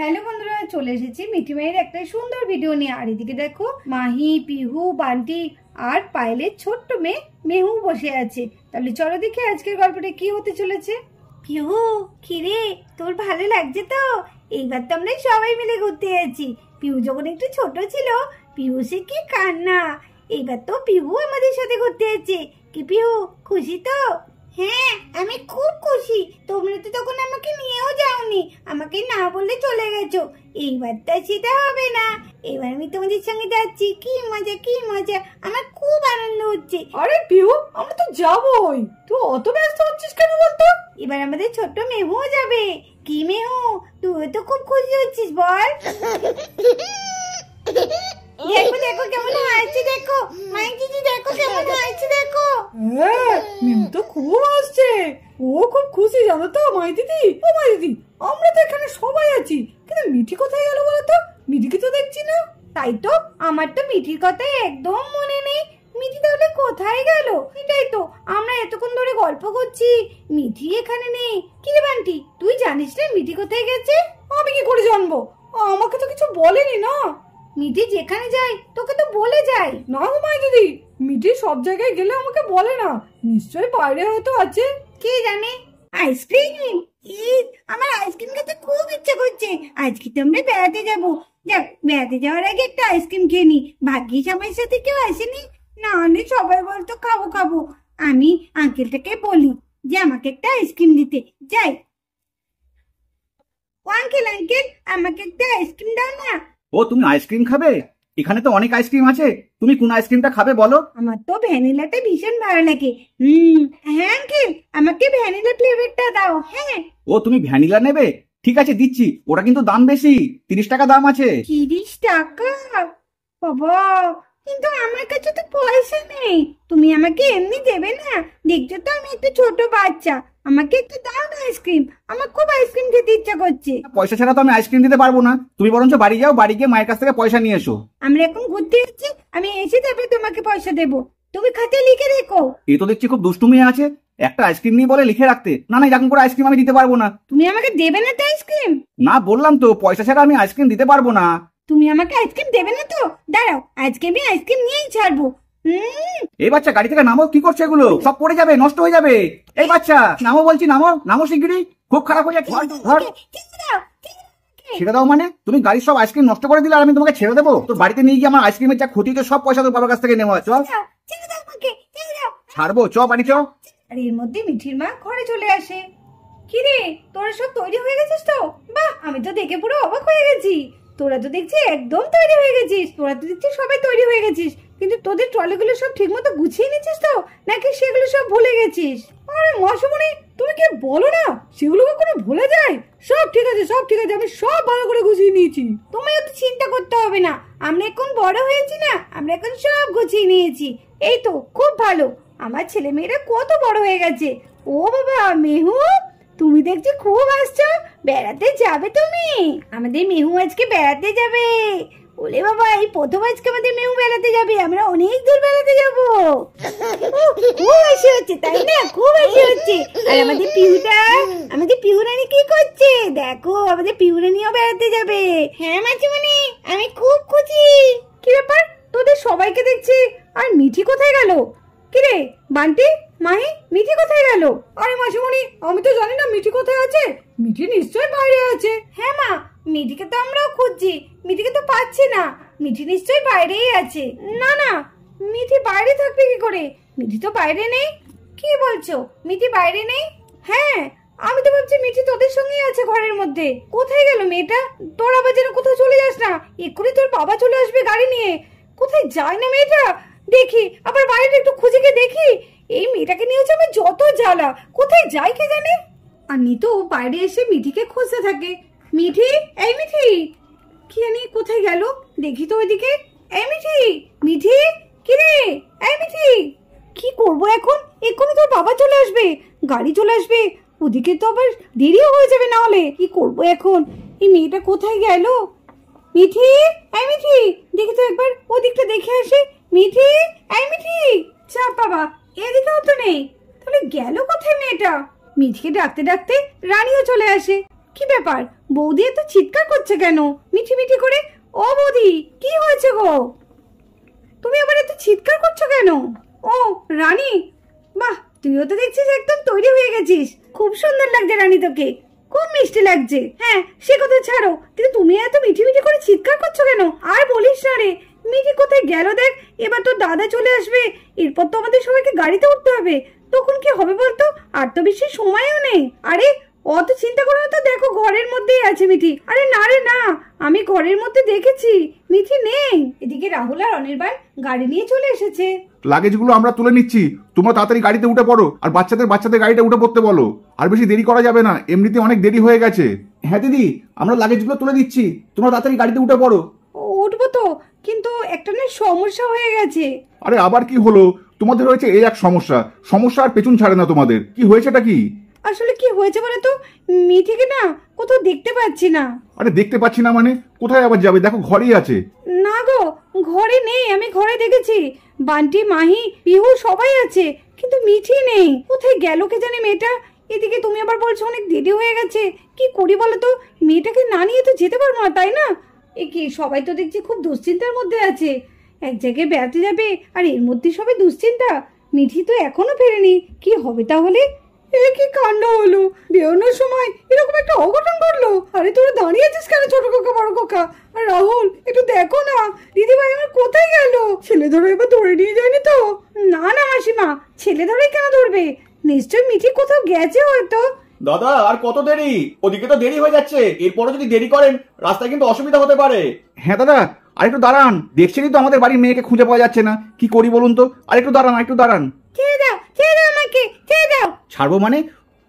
hello বন্ধুরা চলে এসেছি মিঠি মেয়ের একটা সুন্দর ভিডিও নিয়ে আর এদিকে দেখো মাহি পিহু বান্টি আর পায়েলের ছোট্ট মেয়ে মেহু বসে আছে তাহলে চলো দেখি আজকের গল্পটা কি হতে চলেছে পিহু খিরে তোর ভালো লাগছে তো এইবার তো আমরা সবাই মিলে ঘুরতে যাচ্ছি পিহু যখন একটু ছোট ছিল পিহু সে কি কান্না এইবার তো পিহু আমাদের সাথে ঘুরতে যাচ্ছে কি পিহু খুশি তো হ্যাঁ আমি খুব খুশি তোমরা তো তখন আমাকে নিয়ে আমাকে না বলে চলে গেছো এইবার তো সেটা হবে না এবার আমি তোমাদের সঙ্গে যাচ্ছি কি মজা কি মজা আমার খুব আনন্দ হচ্ছে আরে পিউ আমি তো যাবই তুই অত ব্যস্ত হচ্ছিস কেন বলতো এবার আমাদের ছোট্ট মেহু যাবে কি মেহু তুই তো খুব খুশি হচ্ছিস বল দেখো দেখো কেমন হাসছে দেখো মাই দেখো কেমন হাসছে দেখো হ্যাঁ মিম তো খুব হাসছে ও খুব খুশি জানো তো মাই দিদি ও মাই দিদি আমরা তো এখানে সবাই আছি কিন্তু মিঠি কোথায় গেল বলো তো মিঠিকে তো দেখছি না তাই তো আমার তো মিঠির কথা একদম মনে নেই মিঠি তাহলে কোথায় গেল এটাই তো আমরা এতক্ষণ ধরে গল্প করছি মিঠি এখানে নেই কিরে বান্টি তুই জানিস না মিঠি কোথায় গেছে আমি কি করে জানবো আমাকে তো কিছু বলেনি না মিঠি যেখানে যায় তোকে তো বলে যায় না মাই দিদি মিঠি সব জায়গায় গেলে আমাকে বলে না নিশ্চয়ই বাইরে হয়তো আছে কে জানে আইসক্রিম ই আমার আইসক্রিম খেতে খুব ইচ্ছে করছে আজকে তো আমরা বেড়াতে যাব যাক বেড়াতে যাওয়ার আগে একটা আইসক্রিম খেয়ে নি ভাগ্যিস আমার সাথে কেউ আসেনি না হলে সবাই বলতো খাবো খাবো আমি আঙ্কেলটাকে বলি যে আমাকে একটা আইসক্রিম দিতে যাই ও আঙ্কেল আঙ্কেল আমাকে একটা আইসক্রিম দাও না ও তুমি আইসক্রিম খাবে এখানে তো অনেক আইসক্রিম আছে তুমি কোন আইসক্রিমটা খাবে বলো আমার তো ভ্যানিলাটা ভীষণ ভালো লাগে হুম দাও হ্যাঁ ও তুমি ভ্যানিলা নেবে ঠিক আছে দিচ্ছি ওটা কিন্তু দাম বেশি তিরিশ টাকা দাম আছে তিরিশ টাকা বাবা কিন্তু আমার কাছে তো পয়সা নেই তুমি আমাকে এমনি দেবে না দেখছো তো আমি একটা ছোট বাচ্চা আমাকে একটু দাও না আইসক্রিম আমার খুব আইসক্রিম খেতে ইচ্ছা করছে পয়সা ছাড়া তো আমি আইসক্রিম দিতে পারবো না তুমি বরঞ্চ বাড়ি যাও বাড়ি গিয়ে মায়ের কাছ থেকে পয়সা নিয়ে এসো আমরা এখন ঘুরতে যাচ্ছি আমি এসে তারপরে তোমাকে পয়সা দেবো তুমি খাতে লিখে রেখো এ তো দেখছি খুব দুষ্টুমি আছে একটা আইসক্রিম নিয়ে বলে লিখে রাখতে না না এরকম করে আইসক্রিম আমি দিতে পারবো না তুমি আমাকে দেবে না তো আইসক্রিম না বললাম তো পয়সা ছাড়া আমি আইসক্রিম দিতে পারবো না তুমি আমাকে আইসক্রিম দেবে না তো দাঁড়াও আজকে আমি আইসক্রিম নিয়েই ছাড়বো এই বাচ্চা গাড়ি থেকে নামো কি করছে এগুলো সব পড়ে যাবে নষ্ট হয়ে যাবে এই বাচ্চা নামো বলছি নামো নামো শিগগিরই খুব খারাপ হয়ে যাচ্ছে ছেড়ে দাও মানে তুমি গাড়ির সব আইসক্রিম নষ্ট করে দিলে আর আমি তোমাকে ছেড়ে দেবো তোর বাড়িতে নিয়ে গিয়ে আমার আইসক্রিমের যা ক্ষতি তো সব পয়সা তোর বাবার কাছ থেকে নেওয়া চল ছাড়বো চ বাড়ি চ আর এর মধ্যে মিঠির মা ঘরে চলে আসে কিরে তোরা সব তৈরি হয়ে গেছিস তো বাহ আমি তো দেখে পুরো অবাক হয়ে গেছি তোরা তো দেখছি একদম তৈরি হয়ে গেছিস তোরা তো দেখছি সবাই তৈরি হয়ে গেছিস কিন্তু তোদের ট্রলিগুলো সব ঠিকমতো গুছিয়ে নিয়েছিস তো নাকি সেগুলো সব ভুলে গেছিস আরে মশমণি তুমি কি বলো না সেগুলো কখনো ভুলে যায় সব ঠিক আছে সব ঠিক আছে আমি সব ভালো করে গুছিয়ে নিয়েছি তোমায় অত চিন্তা করতে হবে না আমরা এখন বড় হয়েছি না আমরা এখন সব গুছিয়ে নিয়েছি এই তো খুব ভালো আমার ছেলে মেয়েরা কত বড় হয়ে গেছে ও বাবা মেহু তুমি দেখছি খুব আসছো বেড়াতে যাবে তুমি আমাদের মেহু আজকে বেড়াতে যাবে ওলে বাবা এই প্রথম আজকে আমাদের মেহু বেড়াতে যাবে আমরা অনেক দূর বেড়াতে যাব খুব হাসি হচ্ছে তাই না খুব হাসি হচ্ছে আর আমাদের পিহুটা আমাদের পিউরানি কি করছে দেখো আমাদের পিউরানিও বেড়াতে যাবে হ্যাঁ মাছিমণি আমি খুব খুশি কি ব্যাপার তোদের সবাইকে দেখছি আর মিঠি কোথায় গেল কিরে বান্টি মাহি মিঠি কোথায় গেল আরে মাসিমণি আমি তো জানি না মিঠি কোথায় আছে মিঠি নিশ্চয় বাইরে আছে হ্যাঁ মা মিঠিকে তো আমরাও খুঁজছি মিঠিকে তো পাচ্ছি না মিঠি নিশ্চয় বাইরেই আছে না না মিঠি বাইরে থাকবে কি করে মিঠি তো বাইরে নেই কি বলছো মিঠি বাইরে নেই হ্যাঁ আমি তো ভাবছি মিঠি তোদের সঙ্গেই আছে ঘরের মধ্যে কোথায় গেল মেয়েটা তোর আবার যেন কোথাও চলে যাস না এক্ষুনি তোর বাবা চলে আসবে গাড়ি নিয়ে কোথায় যায় না মেয়েটা দেখি আবার বাইরে একটু খুঁজে গিয়ে দেখি এই মেয়েটাকে নিয়ে হচ্ছে যত জ্বালা কোথায় যাই কে জানে আর নিতো বাইরে এসে মিঠিকে খুঁজতে থাকে মিঠি এই মিঠি কি জানি কোথায় গেল দেখি তো ওইদিকে এই মিঠি মিঠি কিরে এই মিঠি কি করব এখন এক্ষুনি তোর বাবা চলে আসবে গাড়ি চলে আসবে ওদিকে তো আবার দেরিও হয়ে যাবে না হলে কি করব এখন এই মেয়েটা কোথায় গেল মিঠি এই মিঠি দেখি তো একবার ওদিকটা দেখে আসি মিঠি এই মিঠি চা বাবা এদিকেও তো নেই তাহলে গেল কোথায় মেয়েটা মিঠিকে ডাকতে ডাকতে রানীও চলে আসে কি ব্যাপার বৌদি এত চিৎকার করছে কেন মিঠি মিঠি করে ও বৌদি কি হয়েছে গো তুমি আবার এত চিৎকার করছো কেন ও রানী বাহ তুইও তো দেখছিস একদম তৈরি হয়ে গেছিস খুব সুন্দর লাগছে রানী তোকে খুব মিষ্টি লাগছে হ্যাঁ সে কথা ছাড়ো কিন্তু তুমি এত মিঠি মিঠি করে চিৎকার করছো কেন আর বলিস না রে মিঠি কোথায় গেল দেখ এবার তো দাদা চলে আসবে এরপর তো আমাদের সবাইকে গাড়িতে উঠতে হবে তখন কি হবে বলতো আর তো বেশি সময়ও নেই আরে অত চিন্তা করো তো দেখো ঘরের মধ্যেই আছে মিঠি আরে না রে না আমি ঘরের মধ্যে দেখেছি মিঠি নেই এদিকে রাহুল আর অনির্বাণ গাড়ি নিয়ে চলে এসেছে লাগেজগুলো আমরা তুলে নিচ্ছি তোমরা তাড়াতাড়ি গাড়িতে উঠে পড়ো আর বাচ্চাদের বাচ্চাদের গাড়িতে উঠে পড়তে বলো আর বেশি দেরি করা যাবে না এমনিতে অনেক দেরি হয়ে গেছে হ্যাঁ দিদি আমরা লাগেজগুলো তুলে দিচ্ছি তোমরা তাড়াতাড়ি গাড়িতে উঠে পড়ো উঠবো তো কিন্তু একটা না সমস্যা হয়ে গেছে আরে আবার কি হলো তোমাদের হয়েছে এই এক সমস্যা সমস্যা আর পেছন ছাড়ে না তোমাদের কি হয়েছেটা কি আসলে কি হয়েছে বলে তো মিঠিকে না কোথাও দেখতে পাচ্ছি না আরে দেখতে পাচ্ছি না মানে কোথায় আবার যাবে দেখো ঘরেই আছে না গো ঘরে নেই আমি ঘরে দেখেছি বান্টি মাহি পিহু সবাই আছে কিন্তু মিঠি নেই কোথায় গেল কে জানি মেয়েটা এদিকে তুমি আবার বলছো অনেক দেরি হয়ে গেছে কি করি বলো তো মেয়েটাকে না নিয়ে তো যেতে পারবো না তাই না এ কি সবাই তো দেখছি খুব দুশ্চিন্তার মধ্যে আছে এক জায়গায় বেড়াতে যাবে আর এর মধ্যে সবাই দুশ্চিন্তা মিঠি তো এখনো ফেরেনি কি হবে তাহলে এ কি কাণ্ড হলো বেরোনোর সময় এরকম একটা অঘটন ঘটলো আরে তোরা দাঁড়িয়েছিস কেন ছোট কাকা বড় কাকা আর রাহুল একটু দেখো না দিদিভাই আমার কোথায় গেল ছেলে ধরে এবার ধরে নিয়ে যায়নি তো না না মাসিমা ছেলে ধরে কেন ধরবে নিশ্চয় মিঠি কোথাও গেছে হয়তো দাদা আর কত দেরি ওদিকে তো দেরি হয়ে যাচ্ছে এরপরও যদি দেরি করেন রাস্তায় কিন্তু অসুবিধা হতে পারে হ্যাঁ দাদা আর একটু দাঁড়ান দেখছেনই তো আমাদের বাড়ির মেয়েকে খুঁজে পাওয়া যাচ্ছে না কি করি বলুন তো আর একটু দাঁড়ান আর একটু দাঁড়ান ছেড়ে দাও ছেড়ে দাও আমাকে ছেড়ে দাও ছাড়বো মানে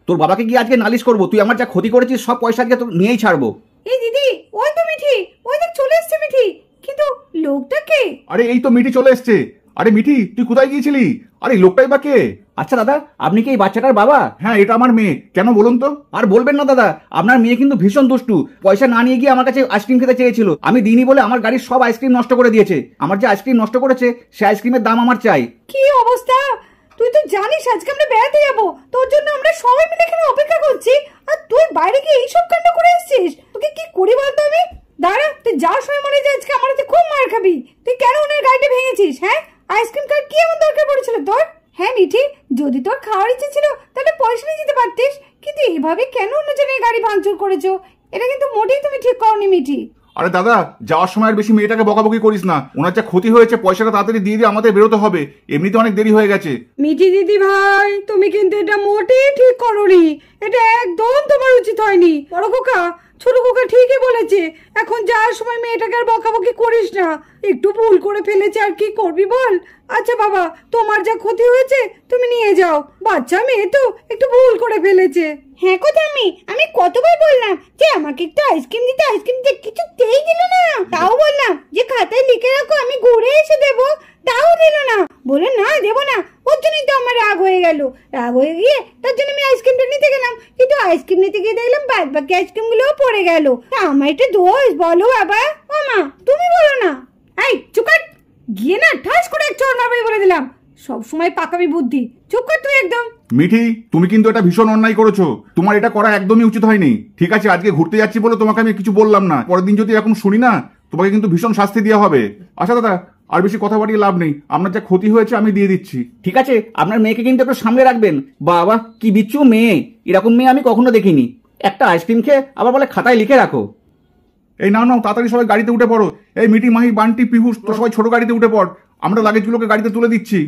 তোর বাবাকে গিয়ে আজকে নালিশ করবো তুই আমার যা ক্ষতি করেছিস সব পয়সা দিয়ে তোর নিয়েই ছাড়বো এই দিদি ওই তো মিঠি ওই দেখ চলে এসছে মিঠি কিন্তু লোকটা কে আরে এই তো মিঠি চলে এসছে আরে মিঠি তুই কোথায় গিয়েছিলি আরে লোকটাই বা কে আচ্ছা দাদা আপনি কি এই বাচ্চাটার বাবা হ্যাঁ এটা আমার মেয়ে কেন বলুন তো আর বলবেন না দাদা আপনার মেয়ে কিন্তু ভীষণ দুষ্টু পয়সা না নিয়ে গিয়ে আমার কাছে আইসক্রিম খেতে চেয়েছিল আমি দিইনি বলে আমার গাড়ির সব আইসক্রিম নষ্ট করে দিয়েছে আমার যে আইসক্রিম নষ্ট করেছে সে আইসক্রিমের দাম আমার চাই কি অবস্থা তুই তো জানিস আজকে আমরা বেড়াতে যাব তোর জন্য আমরা সবাই মিলে এখানে অপেক্ষা করছি আর তুই বাইরে গিয়ে এই সব কাণ্ড করে এসেছিস তোকে কি করি বলতো আমি দাঁড়া তুই যা সময় মনে হয় আজকে আমার তুই খুব মার খাবি তুই কেন ওনার গাড়িটা ভেঙেছিস হ্যাঁ আইসক্রিম কার কি এমন দরকার পড়েছিল তোর হ্যাঁ মিঠি যদি তোর খাওয়ার ইচ্ছে ছিল তাহলে পয়সা নিয়ে যেতে পারতিস কিন্তু এভাবে কেন অন্যজনের গাড়ি ভাঙচুর করেছো এটা কিন্তু মোটেই তুমি ঠিক করনি মিঠি আরে দাদা যাওয়ার সময় আর বেশি মেয়েটাকে বকাবকি করিস না ওনার যা ক্ষতি হয়েছে পয়সাটা তাড়াতাড়ি দিয়ে দিয়ে আমাদের বেরোতে হবে এমনিতে অনেক দেরি হয়ে গেছে মিঠি দিদি ভাই তুমি কিন্তু এটা মোটেই ঠিক করনি এটা একদম তোমার উচিত হয়নি বড় খোকা ছোট খোকা ঠিকই বলেছে এখন যাওয়ার সময় মেয়েটাকে আর বকাবকি করিস না একটু ভুল করে ফেলেছে আর কি করবি বল আচ্ছা বাবা তোমার যা ক্ষতি হয়েছে তুমি নিয়ে যাও বাচ্চা মেয়ে তো একটু ভুল করে ফেলেছে হ্যাঁ কোথায় আমি আমি কতবার বললাম যে আমাকে একটু আইসক্রিম দিতে আইসক্রিম দিতে কিছুতেই দিল না তাও বললাম যে খাতায় লিখে রাখো আমি ঘুরে এসে দেবো তাও দিল না বলে না দেবো না ওর জন্যই তো আমার রাগ হয়ে গেল রাগ হয়ে গিয়ে তার জন্য আমি আইসক্রিমটা নিতে গেলাম কিন্তু আইসক্রিম নিতে গিয়ে দেখলাম বাদ বাকি আইসক্রিমগুলোও পড়ে গেল আমার এটা দোষ বলো বাবা ও মা তুমি বলো না এই চুকাট গিয়ে না ঠাস করে এক চোর বলে দিলাম সব সময় পাকাবি বুদ্ধি চুপ কর তুই একদম মিঠি তুমি কিন্তু এটা ভীষণ অন্যায় করেছো তোমার এটা করা একদমই উচিত হয়নি ঠিক আছে আজকে ঘুরতে যাচ্ছি বলে তোমাকে আমি কিছু বললাম না পরের দিন যদি এরকম শুনি না তোমাকে কিন্তু ভীষণ শাস্তি দেওয়া হবে আচ্ছা দাদা আর বেশি কথা বাড়িয়ে লাভ নেই আপনার যা ক্ষতি হয়েছে আমি দিয়ে দিচ্ছি ঠিক আছে আপনার মেয়েকে কিন্তু একটু সামলে রাখবেন বাবা কি বিচ্ছু মেয়ে এরকম মেয়ে আমি কখনো দেখিনি একটা আইসক্রিম খেয়ে আবার বলে খাতায় লিখে রাখো এই না নাও তাড়াতাড়ি সবাই গাড়িতে উঠে পড়ো এই মিটি মাহি বান্টি পিহুস তো সবাই ছোট গাড়িতে উঠে পড় আমরা লাগেজগুলোকে গাড়িতে তুলে দিচ্ছি